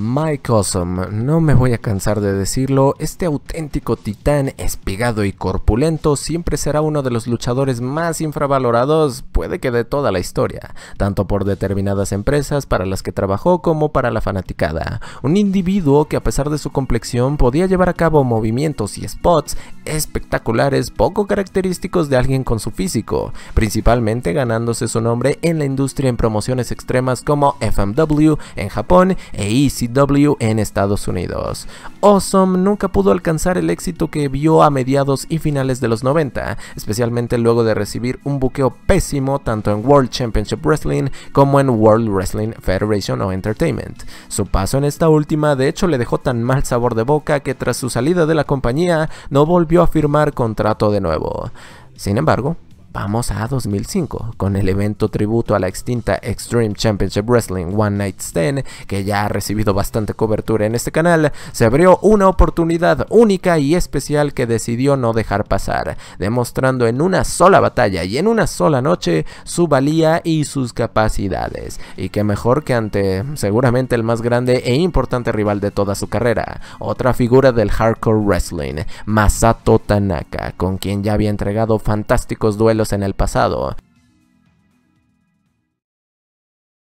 Mike Awesome, no me voy a cansar de decirlo, este auténtico titán espigado y corpulento siempre será uno de los luchadores más infravalorados, puede que de toda la historia, tanto por determinadas empresas para las que trabajó como para la fanaticada. Un individuo que a pesar de su complexión podía llevar a cabo movimientos y spots espectaculares poco característicos de alguien con su físico, principalmente ganándose su nombre en la industria en promociones extremas como FMW en Japón e Easy W en Estados Unidos. Awesome nunca pudo alcanzar el éxito que vio a mediados y finales de los 90, especialmente luego de recibir un buqueo pésimo tanto en World Championship Wrestling como en World Wrestling Federation o Entertainment. Su paso en esta última de hecho le dejó tan mal sabor de boca que tras su salida de la compañía no volvió a firmar contrato de nuevo. Sin embargo, vamos a 2005 con el evento tributo a la extinta Extreme Championship Wrestling One Night Stand, que ya ha recibido bastante cobertura en este canal, se abrió una oportunidad única y especial que decidió no dejar pasar, demostrando en una sola batalla y en una sola noche su valía y sus capacidades. Y que mejor que ante seguramente el más grande e importante rival de toda su carrera, otra figura del hardcore wrestling, Masato Tanaka, con quien ya había entregado fantásticos duelos en el pasado,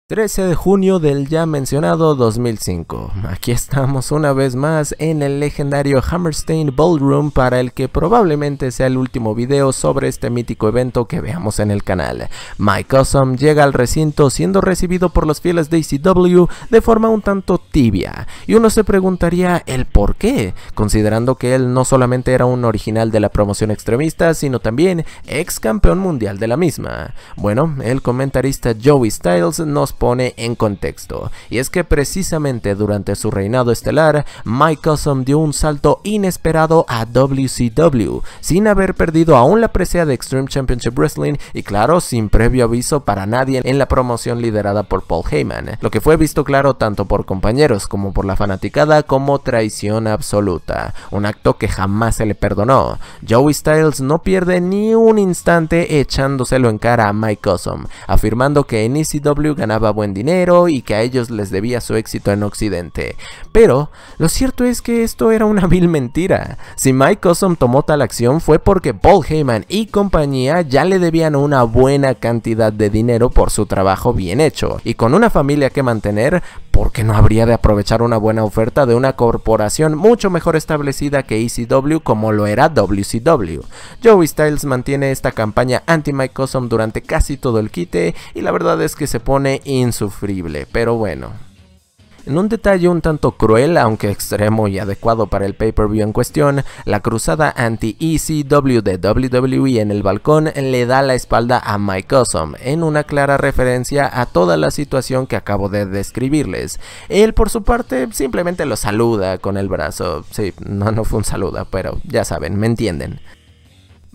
13 de junio del ya mencionado 2005. Aquí estamos una vez más en el legendario Hammerstein Ballroom para el que probablemente sea el último video sobre este mítico evento que veamos en el canal. Mike Awesome llega al recinto siendo recibido por los fieles de ACW de forma un tanto tibia, y uno se preguntaría el por qué, considerando que él no solamente era un original de la promoción extremista, sino también ex campeón mundial de la misma. Bueno, el comentarista Joey Styles nos pone en contexto, y es que precisamente durante su reinado estelar, Mike Awesome dio un salto inesperado a WCW, sin haber perdido aún la presea de Extreme Championship Wrestling y claro, sin previo aviso para nadie en la promoción liderada por Paul Heyman, lo que fue visto claro tanto por compañeros como por la fanaticada como traición absoluta, un acto que jamás se le perdonó. Joey Styles no pierde ni un instante echándoselo en cara a Mike Awesome, afirmando que en ECW ganaba buen dinero y que a ellos les debía su éxito en Occidente. Pero lo cierto es que esto era una vil mentira. Si Mike Cossom tomó tal acción fue porque Paul Heyman y compañía ya le debían una buena cantidad de dinero por su trabajo bien hecho. Y con una familia que mantener, porque no habría de aprovechar una buena oferta de una corporación mucho mejor establecida que ECW como lo era WCW? Joey Styles mantiene esta campaña anti-Mike durante casi todo el quite y la verdad es que se pone insufrible, pero bueno. En un detalle un tanto cruel, aunque extremo y adecuado para el pay-per-view en cuestión, la cruzada anti-ECW de WWE en el balcón le da la espalda a Mike Awesome, en una clara referencia a toda la situación que acabo de describirles. Él, por su parte, simplemente lo saluda con el brazo. Sí, no, no fue un saludo, pero ya saben, me entienden.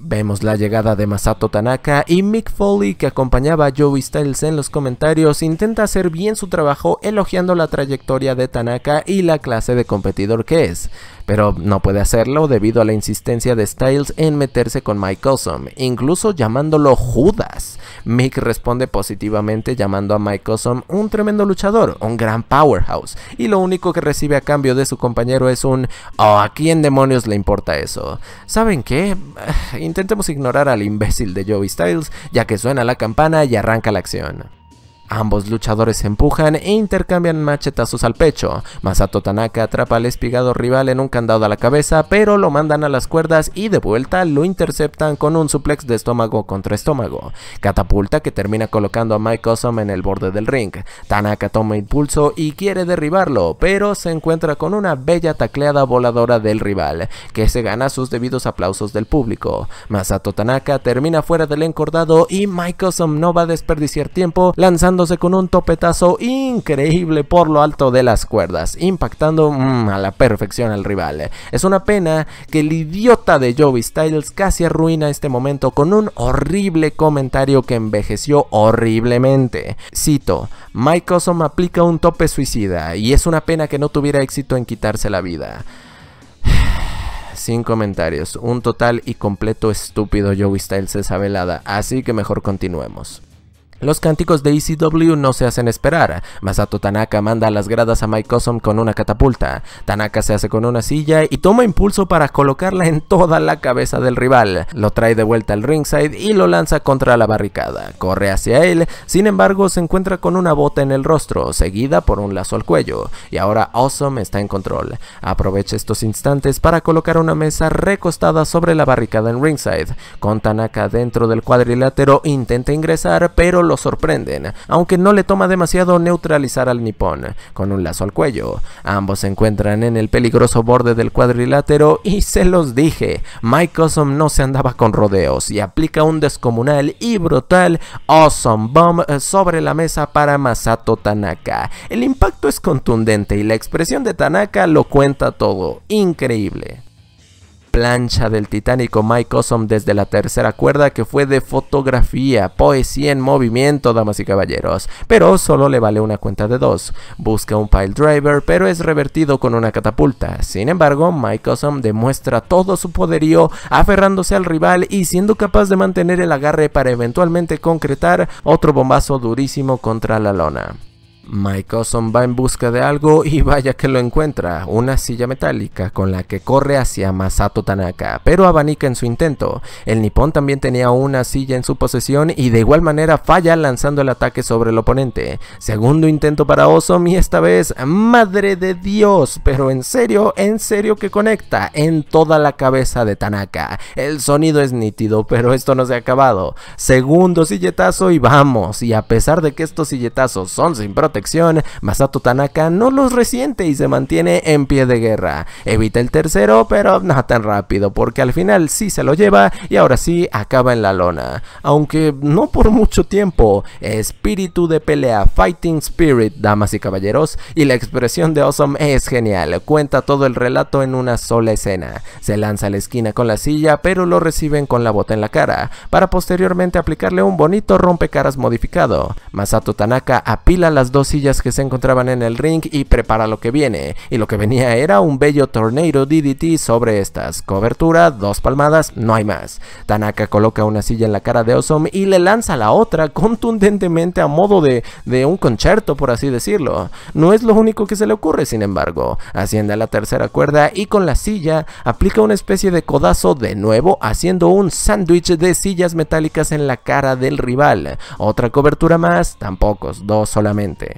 Vemos la llegada de Masato Tanaka y Mick Foley que acompañaba a Joey Styles en los comentarios intenta hacer bien su trabajo elogiando la trayectoria de Tanaka y la clase de competidor que es pero no puede hacerlo debido a la insistencia de Styles en meterse con Mike Awesome, incluso llamándolo Judas. Mick responde positivamente llamando a Mike Awesome un tremendo luchador, un gran powerhouse, y lo único que recibe a cambio de su compañero es un oh, ¿a quién demonios le importa eso? ¿Saben qué? Intentemos ignorar al imbécil de Joey Styles, ya que suena la campana y arranca la acción. Ambos luchadores se empujan e intercambian machetazos al pecho. Masato Tanaka atrapa al espigado rival en un candado a la cabeza, pero lo mandan a las cuerdas y de vuelta lo interceptan con un suplex de estómago contra estómago. Catapulta que termina colocando a Mike Awesome en el borde del ring. Tanaka toma impulso y quiere derribarlo, pero se encuentra con una bella tacleada voladora del rival, que se gana sus debidos aplausos del público. Masato Tanaka termina fuera del encordado y Mike Awesome no va a desperdiciar tiempo lanzando con un topetazo increíble por lo alto de las cuerdas, impactando mm, a la perfección al rival. Es una pena que el idiota de Joey Styles casi arruina este momento con un horrible comentario que envejeció horriblemente. Cito, Mike Awesome aplica un tope suicida y es una pena que no tuviera éxito en quitarse la vida. Sin comentarios, un total y completo estúpido Joey Styles esa velada, así que mejor continuemos. Los cánticos de ECW no se hacen esperar. Masato Tanaka manda a las gradas a Mike Awesome con una catapulta. Tanaka se hace con una silla y toma impulso para colocarla en toda la cabeza del rival. Lo trae de vuelta al ringside y lo lanza contra la barricada. Corre hacia él, sin embargo se encuentra con una bota en el rostro, seguida por un lazo al cuello. Y ahora Awesome está en control. Aprovecha estos instantes para colocar una mesa recostada sobre la barricada en ringside. Con Tanaka dentro del cuadrilátero intenta ingresar, pero lo sorprenden, aunque no le toma demasiado neutralizar al nipón, con un lazo al cuello. Ambos se encuentran en el peligroso borde del cuadrilátero y se los dije, Mike Awesome no se andaba con rodeos y aplica un descomunal y brutal Awesome Bomb sobre la mesa para Masato Tanaka. El impacto es contundente y la expresión de Tanaka lo cuenta todo, increíble plancha del titánico Mike Awesome desde la tercera cuerda que fue de fotografía, poesía en movimiento, damas y caballeros, pero solo le vale una cuenta de dos. Busca un pile driver, pero es revertido con una catapulta. Sin embargo, Mike Awesome demuestra todo su poderío aferrándose al rival y siendo capaz de mantener el agarre para eventualmente concretar otro bombazo durísimo contra la lona. Mike Cosson va en busca de algo y vaya que lo encuentra, una silla metálica con la que corre hacia Masato Tanaka, pero abanica en su intento. El nipón también tenía una silla en su posesión y de igual manera falla lanzando el ataque sobre el oponente. Segundo intento para Osomi y esta vez, madre de Dios, pero en serio, en serio que conecta en toda la cabeza de Tanaka. El sonido es nítido, pero esto no se ha acabado. Segundo silletazo y vamos, y a pesar de que estos silletazos son sin protección, Masato Tanaka no los resiente y se mantiene en pie de guerra. Evita el tercero, pero no tan rápido, porque al final sí se lo lleva y ahora sí acaba en la lona. Aunque no por mucho tiempo, espíritu de pelea, fighting spirit, damas y caballeros, y la expresión de Awesome es genial, cuenta todo el relato en una sola escena. Se lanza a la esquina con la silla, pero lo reciben con la bota en la cara, para posteriormente aplicarle un bonito rompecaras modificado. Masato Tanaka apila las dos sillas que se encontraban en el ring y prepara lo que viene. Y lo que venía era un bello tornado DDT sobre estas. Cobertura, dos palmadas, no hay más. Tanaka coloca una silla en la cara de Awesome y le lanza la otra contundentemente a modo de, de un concierto, por así decirlo. No es lo único que se le ocurre, sin embargo. Asciende a la tercera cuerda y con la silla aplica una especie de codazo de nuevo, haciendo un sándwich de sillas metálicas en la cara del rival. Otra cobertura más, tampoco, dos solamente.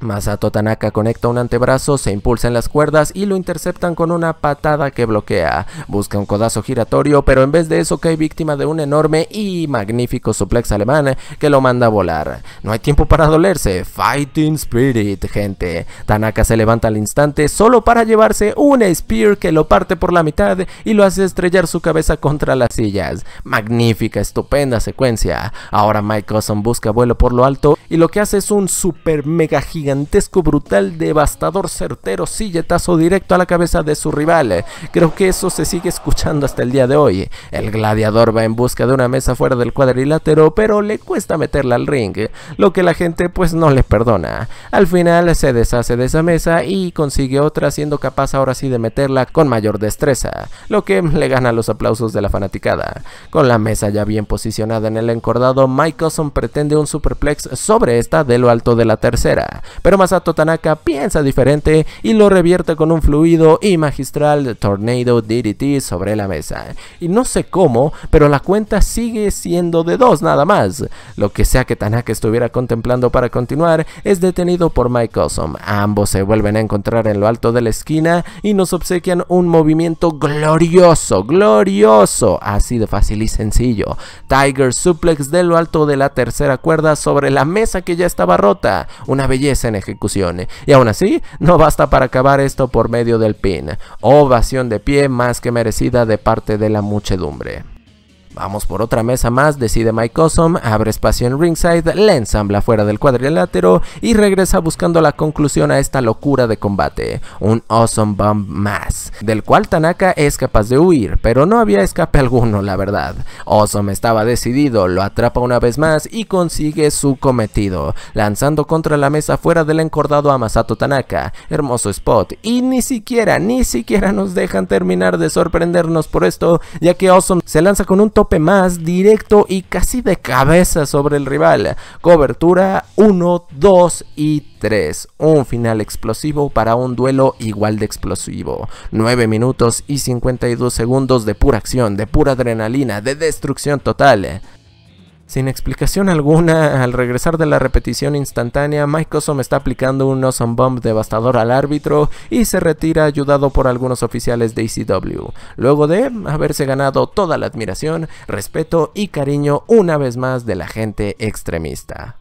Masato Tanaka conecta un antebrazo, se impulsa en las cuerdas y lo interceptan con una patada que bloquea. Busca un codazo giratorio, pero en vez de eso cae víctima de un enorme y magnífico suplex alemán que lo manda a volar. No hay tiempo para dolerse. Fighting Spirit, gente. Tanaka se levanta al instante solo para llevarse un spear que lo parte por la mitad y lo hace estrellar su cabeza contra las sillas. Magnífica, estupenda secuencia. Ahora Mike Cousin busca vuelo por lo alto y lo que hace es un super mega gigante gigantesco, brutal, devastador, certero silletazo directo a la cabeza de su rival. Creo que eso se sigue escuchando hasta el día de hoy. El gladiador va en busca de una mesa fuera del cuadrilátero, pero le cuesta meterla al ring, lo que la gente pues no le perdona. Al final se deshace de esa mesa y consigue otra siendo capaz ahora sí de meterla con mayor destreza, lo que le gana los aplausos de la fanaticada. Con la mesa ya bien posicionada en el encordado, michaelson pretende un superplex sobre esta de lo alto de la tercera, pero Masato Tanaka piensa diferente y lo revierte con un fluido y magistral Tornado DDT sobre la mesa. Y no sé cómo, pero la cuenta sigue siendo de dos nada más. Lo que sea que Tanaka estuviera contemplando para continuar es detenido por Mike Awesome. Ambos se vuelven a encontrar en lo alto de la esquina y nos obsequian un movimiento glorioso, glorioso, Ha sido fácil y sencillo. Tiger suplex de lo alto de la tercera cuerda sobre la mesa que ya estaba rota. Una belleza en ejecuciones. Y aún así, no basta para acabar esto por medio del pin. Ovación de pie más que merecida de parte de la muchedumbre. Vamos por otra mesa más, decide Mike Awesome, abre espacio en ringside, le ensambla fuera del cuadrilátero y regresa buscando la conclusión a esta locura de combate, un Awesome Bomb más, del cual Tanaka es capaz de huir, pero no había escape alguno la verdad. Awesome estaba decidido, lo atrapa una vez más y consigue su cometido, lanzando contra la mesa fuera del encordado a Masato Tanaka, hermoso spot, y ni siquiera, ni siquiera nos dejan terminar de sorprendernos por esto, ya que Awesome se lanza con un top más directo y casi de cabeza sobre el rival. Cobertura 1, 2 y 3. Un final explosivo para un duelo igual de explosivo. 9 minutos y 52 segundos de pura acción, de pura adrenalina, de destrucción total. Sin explicación alguna, al regresar de la repetición instantánea, Mike está aplicando un awesome bomb devastador al árbitro y se retira ayudado por algunos oficiales de ECW, luego de haberse ganado toda la admiración, respeto y cariño una vez más de la gente extremista.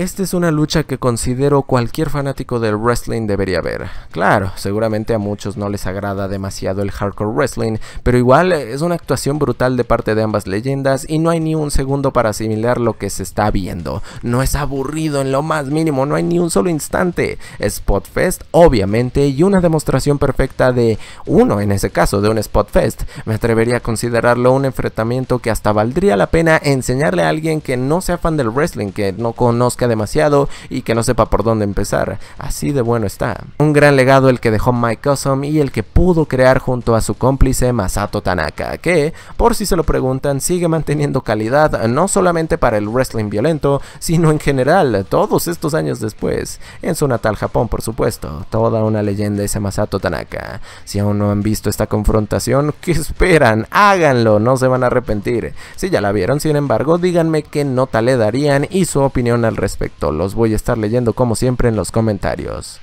Esta es una lucha que considero cualquier fanático del wrestling debería ver. Claro, seguramente a muchos no les agrada demasiado el hardcore wrestling, pero igual es una actuación brutal de parte de ambas leyendas y no hay ni un segundo para asimilar lo que se está viendo. No es aburrido en lo más mínimo, no hay ni un solo instante. Spotfest, obviamente, y una demostración perfecta de uno, en ese caso, de un spotfest. Me atrevería a considerarlo un enfrentamiento que hasta valdría la pena enseñarle a alguien que no sea fan del wrestling, que no conozca demasiado y que no sepa por dónde empezar. Así de bueno está. Un gran legado el que dejó Mike Awesome y el que pudo crear junto a su cómplice Masato Tanaka, que, por si se lo preguntan, sigue manteniendo calidad no solamente para el wrestling violento, sino en general, todos estos años después. En su natal Japón, por supuesto, toda una leyenda ese Masato Tanaka. Si aún no han visto esta confrontación, ¿qué esperan? Háganlo, no se van a arrepentir. Si ya la vieron, sin embargo, díganme qué nota le darían y su opinión al respecto los voy a estar leyendo como siempre en los comentarios.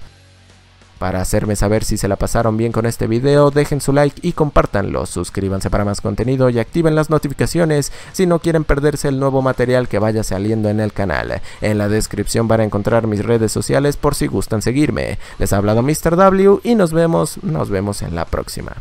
Para hacerme saber si se la pasaron bien con este video, dejen su like y compártanlo, suscríbanse para más contenido y activen las notificaciones si no quieren perderse el nuevo material que vaya saliendo en el canal. En la descripción van a encontrar mis redes sociales por si gustan seguirme. Les ha hablado Mr. W y nos vemos, nos vemos en la próxima.